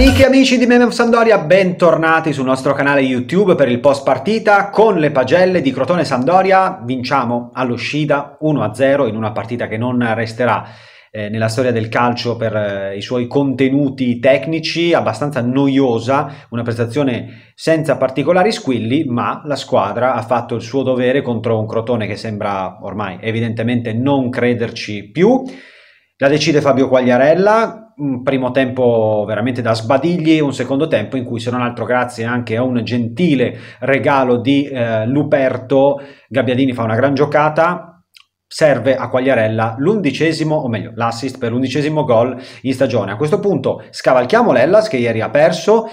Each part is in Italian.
Amiche e amici di Meme of Sandoria, bentornati sul nostro canale YouTube per il post partita con le pagelle di Crotone Sandoria. Vinciamo all'uscita 1-0 in una partita che non resterà eh, nella storia del calcio per eh, i suoi contenuti tecnici, abbastanza noiosa, una prestazione senza particolari squilli, ma la squadra ha fatto il suo dovere contro un Crotone che sembra ormai evidentemente non crederci più. La decide Fabio Quagliarella, un primo tempo veramente da sbadigli, un secondo tempo in cui se non altro grazie anche a un gentile regalo di eh, Luperto, Gabbiadini fa una gran giocata, serve a Quagliarella l'undicesimo, o meglio l'assist per l'undicesimo gol in stagione. A questo punto scavalchiamo Lellas che ieri ha perso,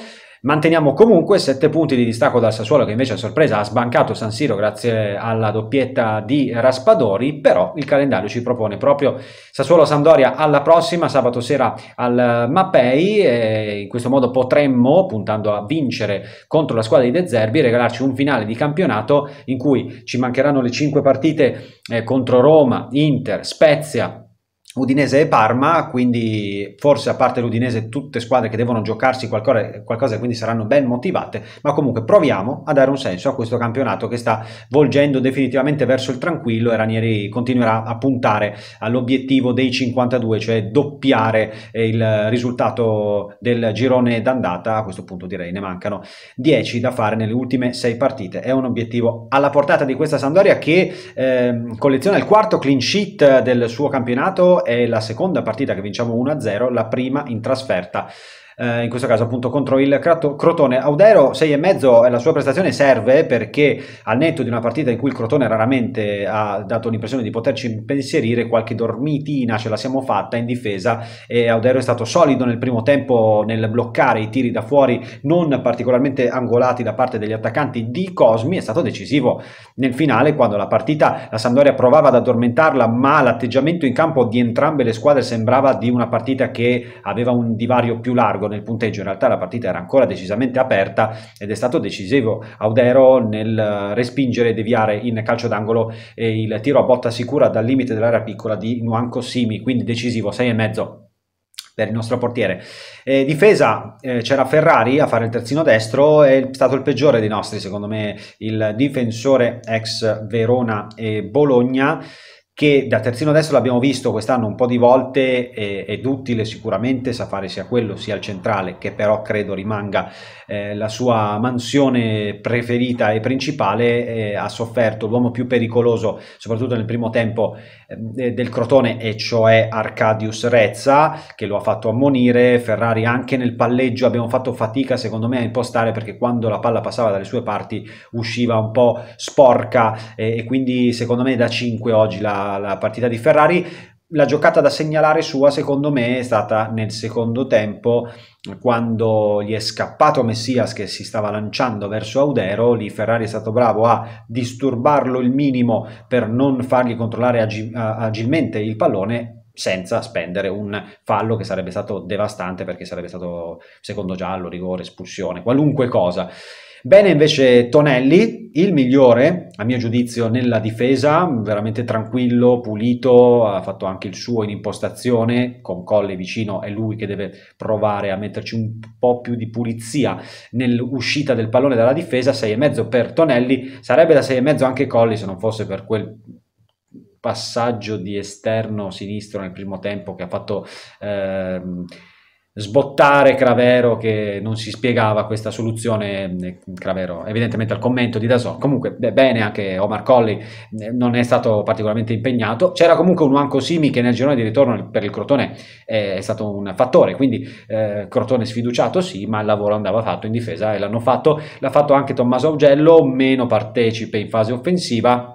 Manteniamo comunque 7 punti di distacco dal Sassuolo che invece a sorpresa ha sbancato San Siro grazie alla doppietta di Raspadori, però il calendario ci propone proprio Sassuolo-Sandoria alla prossima sabato sera al Mapei e in questo modo potremmo, puntando a vincere contro la squadra di De Zerbi, regalarci un finale di campionato in cui ci mancheranno le 5 partite eh, contro Roma, Inter, Spezia, Udinese e Parma, quindi forse a parte l'Udinese tutte squadre che devono giocarsi qualcosa, qualcosa quindi saranno ben motivate, ma comunque proviamo a dare un senso a questo campionato che sta volgendo definitivamente verso il tranquillo e Ranieri continuerà a puntare all'obiettivo dei 52, cioè doppiare eh, il risultato del girone d'andata, a questo punto direi ne mancano 10 da fare nelle ultime 6 partite, è un obiettivo alla portata di questa Sandoria che eh, colleziona il quarto clean sheet del suo campionato è la seconda partita che vinciamo 1-0, la prima in trasferta eh, in questo caso appunto contro il Crotone. Audero 6,5 e eh, la sua prestazione serve perché al netto di una partita in cui il Crotone raramente ha dato l'impressione di poterci impensierire, qualche dormitina ce la siamo fatta in difesa e Audero è stato solido nel primo tempo nel bloccare i tiri da fuori non particolarmente angolati da parte degli attaccanti di Cosmi, è stato decisivo nel finale quando la partita la Sampdoria provava ad addormentarla ma l'atteggiamento in campo di entrambe le squadre sembrava di una partita che aveva un divario più largo largo nel punteggio, in realtà la partita era ancora decisamente aperta ed è stato decisivo Audero nel eh, respingere e deviare in calcio d'angolo il tiro a botta sicura dal limite dell'area piccola di Nuanco Simi, quindi decisivo 6,5 per il nostro portiere. Eh, difesa eh, c'era Ferrari a fare il terzino destro, è stato il peggiore dei nostri secondo me, il difensore ex Verona e Bologna che da terzino destro l'abbiamo visto quest'anno un po' di volte eh, ed utile sicuramente sa fare sia quello sia il centrale che però credo rimanga eh, la sua mansione preferita e principale eh, ha sofferto l'uomo più pericoloso soprattutto nel primo tempo ehm, del Crotone e cioè Arcadius Rezza che lo ha fatto ammonire Ferrari anche nel palleggio abbiamo fatto fatica secondo me a impostare perché quando la palla passava dalle sue parti usciva un po' sporca e quindi secondo me da 5 oggi la la, partita di Ferrari, la giocata da segnalare sua, secondo me, è stata nel secondo tempo, quando gli è scappato Messias che si stava lanciando verso Audero, lì Ferrari è stato bravo a disturbarlo il minimo per non fargli controllare agi- agilmente il pallone senza spendere un fallo che sarebbe stato devastante perché sarebbe stato secondo giallo, rigore, espulsione, qualunque cosa. Bene invece Tonelli, il migliore a mio giudizio nella difesa, veramente tranquillo, pulito, ha fatto anche il suo in impostazione, con Colle vicino è lui che deve provare a metterci un po' più di pulizia nell'uscita del pallone dalla difesa, 6,5 per Tonelli, sarebbe da 6,5 anche Colli se non fosse per quel passaggio di esterno sinistro nel primo tempo che ha fatto... Ehm, sbottare Cravero che non si spiegava questa soluzione, eh, Cravero evidentemente al commento di Dason, comunque bene anche Omar Colli eh, non è stato particolarmente impegnato, c'era comunque un Manco Simi che nel girone di ritorno per il Crotone eh, è stato un fattore, quindi eh, Crotone sfiduciato sì, ma il lavoro andava fatto in difesa e l'hanno fatto, l'ha fatto anche Tommaso Augello, meno partecipe in fase offensiva,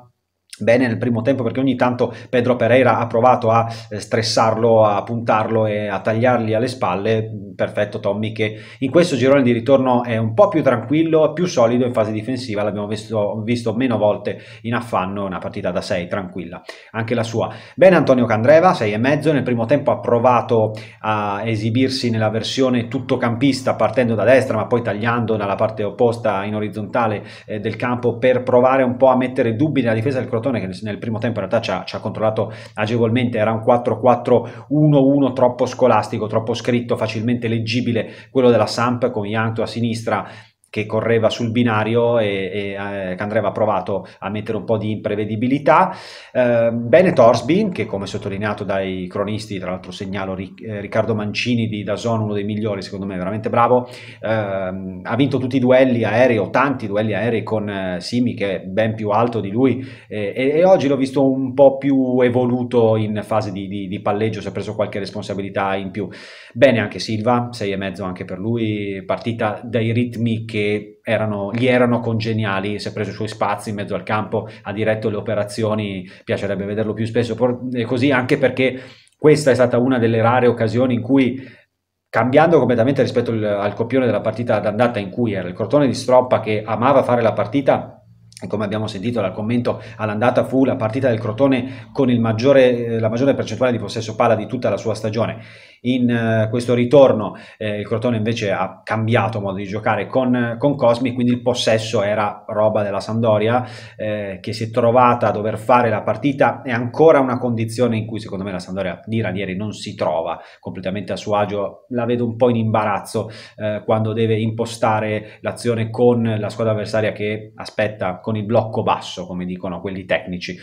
bene nel primo tempo perché ogni tanto Pedro Pereira ha provato a eh, stressarlo, a puntarlo e a tagliargli alle spalle. Perfetto Tommy che in questo girone di ritorno è un po' più tranquillo, più solido in fase difensiva, l'abbiamo visto, visto meno volte in affanno, una partita da 6 tranquilla, anche la sua. Bene Antonio Candreva, 6,5, nel primo tempo ha provato a esibirsi nella versione tuttocampista partendo da destra ma poi tagliando dalla parte opposta in orizzontale eh, del campo per provare un po' a mettere dubbi nella difesa del Crotone Crotone che nel primo tempo in realtà ci ha, ci ha controllato agevolmente, era un 4-4-1-1 troppo scolastico, troppo scritto, facilmente leggibile, quello della Samp con Ianto a sinistra che correva sul binario e, e eh, che Andrea provato a mettere un po' di imprevedibilità. Eh, bene Torsby, che come sottolineato dai cronisti, tra l'altro segnalo Ric- eh, Riccardo Mancini di Dazon, uno dei migliori, secondo me veramente bravo, eh, ha vinto tutti i duelli aerei o tanti duelli aerei con eh, Simi che è ben più alto di lui e, e, oggi l'ho visto un po' più evoluto in fase di, di, di palleggio, si è preso qualche responsabilità in più. Bene anche Silva, 6,5 anche per lui, partita dai ritmi che che erano, gli erano congeniali, si è preso i suoi spazi in mezzo al campo, ha diretto le operazioni, piacerebbe vederlo più spesso, eh, così anche perché questa è stata una delle rare occasioni in cui cambiando completamente rispetto al, al copione della partita d'andata in cui era il cortone di Stroppa che amava fare la partita come abbiamo sentito dal commento all'andata fu la partita del Crotone con maggiore, eh, la maggiore percentuale di possesso palla di tutta la sua stagione. In uh, questo ritorno eh, il Crotone invece ha cambiato modo di giocare con, con Cosmi, quindi il possesso era roba della Sandoria eh, che si è trovata a dover fare la partita, è ancora una condizione in cui secondo me la Sandoria di Ranieri non si trova completamente a suo agio, la vedo un po' in imbarazzo eh, quando deve impostare l'azione con la squadra avversaria che aspetta con il blocco basso, come dicono quelli tecnici.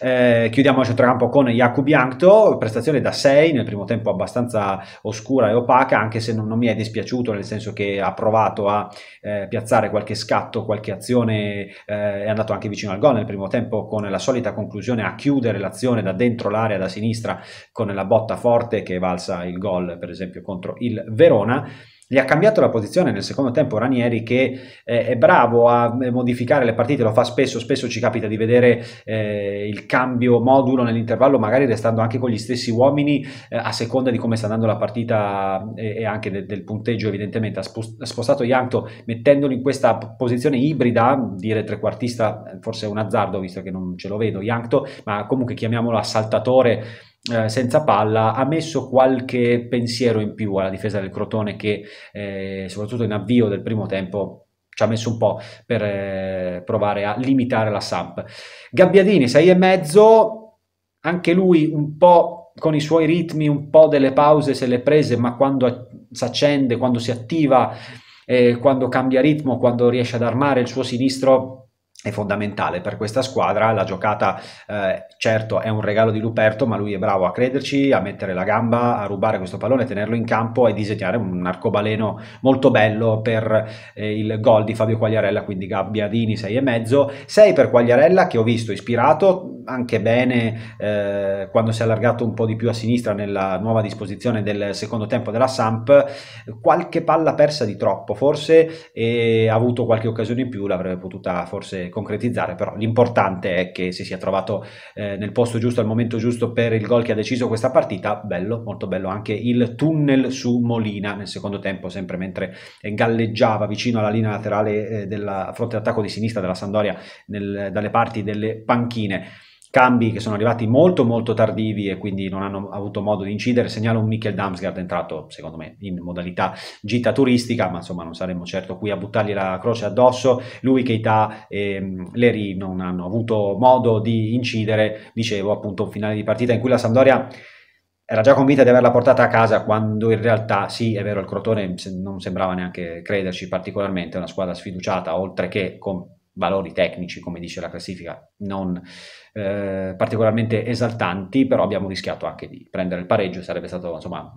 Eh, chiudiamo il centrocampo con Jakub Jankto, prestazione da 6, nel primo tempo abbastanza oscura e opaca, anche se non, non mi è dispiaciuto, nel senso che ha provato a eh, piazzare qualche scatto, qualche azione, eh, è andato anche vicino al gol nel primo tempo con la solita conclusione a chiudere l'azione da dentro l'area, da sinistra, con la botta forte che valsa il gol, per esempio, contro il Verona gli ha cambiato la posizione nel secondo tempo Ranieri che eh, è bravo a eh, modificare le partite, lo fa spesso, spesso ci capita di vedere eh, il cambio modulo nell'intervallo, magari restando anche con gli stessi uomini eh, a seconda di come sta andando la partita e, e anche de- del punteggio evidentemente. Ha, spost- ha spostato Ianto mettendolo in questa posizione ibrida, dire trequartista forse è un azzardo visto che non ce lo vedo Ianto, ma comunque chiamiamolo assaltatore eh, senza palla ha messo qualche pensiero in più alla difesa del Crotone che eh, soprattutto in avvio del primo tempo ci ha messo un po' per eh, provare a limitare la Samp. Gabbiadini 6,5, anche lui un po' con i suoi ritmi, un po' delle pause se le prese, ma quando si accende, quando si attiva, eh, quando cambia ritmo, quando riesce ad armare il suo sinistro è fondamentale per questa squadra. La giocata, eh, certo, è un regalo di Luperto, ma lui è bravo a crederci, a mettere la gamba, a rubare questo pallone, tenerlo in campo e disegnare un arcobaleno molto bello per eh, il gol di Fabio Quagliarella. Quindi Gabbiadini 6,5, 6 per Quagliarella che ho visto ispirato anche bene eh, quando si è allargato un po' di più a sinistra nella nuova disposizione del secondo tempo della Samp. Qualche palla persa di troppo, forse, e ha avuto qualche occasione in più, l'avrebbe potuta forse concretizzare, però l'importante è che si sia trovato eh, nel posto giusto al momento giusto per il gol che ha deciso questa partita, bello, molto bello anche il tunnel su Molina nel secondo tempo, sempre mentre galleggiava vicino alla linea laterale eh, della fronte d'attacco di sinistra della Sandoria dalle parti delle panchine cambi che sono arrivati molto molto tardivi e quindi non hanno avuto modo di incidere, segnalo un Michael Damsgaard entrato secondo me in modalità gita turistica, ma insomma non saremmo certo qui a buttargli la croce addosso, lui Keita e mm, Leri non hanno avuto modo di incidere, dicevo appunto un finale di partita in cui la Sampdoria era già convinta di averla portata a casa quando in realtà sì, è vero, il Crotone non sembrava neanche crederci particolarmente, è una squadra sfiduciata, oltre che con valori tecnici, come dice la classifica, non eh, particolarmente esaltanti, però abbiamo rischiato anche di prendere il pareggio, sarebbe stato insomma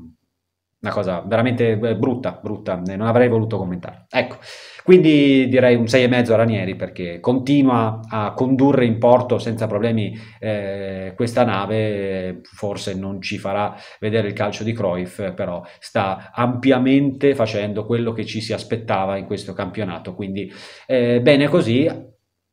una cosa veramente eh, brutta, brutta, non avrei voluto commentare. Ecco, quindi direi un 6,5 a Ranieri perché continua a condurre in porto senza problemi eh, questa nave, forse non ci farà vedere il calcio di Cruyff, però sta ampiamente facendo quello che ci si aspettava in questo campionato, quindi eh, bene così.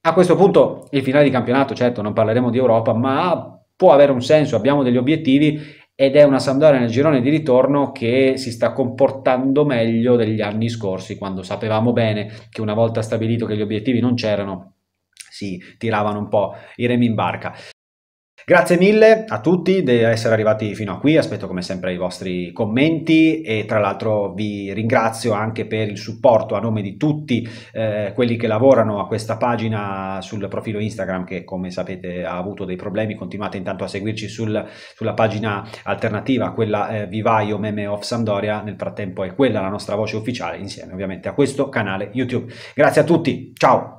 A questo punto il finale di campionato, certo non parleremo di Europa, ma può avere un senso, abbiamo degli obiettivi ed è una Sampdoria nel girone di ritorno che si sta comportando meglio degli anni scorsi, quando sapevamo bene che una volta stabilito che gli obiettivi non c'erano, si tiravano un po' i remi in barca. Grazie mille a tutti di essere arrivati fino a qui, aspetto come sempre i vostri commenti e tra l'altro vi ringrazio anche per il supporto a nome di tutti eh, quelli che lavorano a questa pagina sul profilo Instagram che come sapete ha avuto dei problemi, continuate intanto a seguirci sul, sulla pagina alternativa, quella eh, Vivaio Meme of Sampdoria, nel frattempo è quella la nostra voce ufficiale insieme ovviamente a questo canale YouTube. Grazie a tutti, ciao!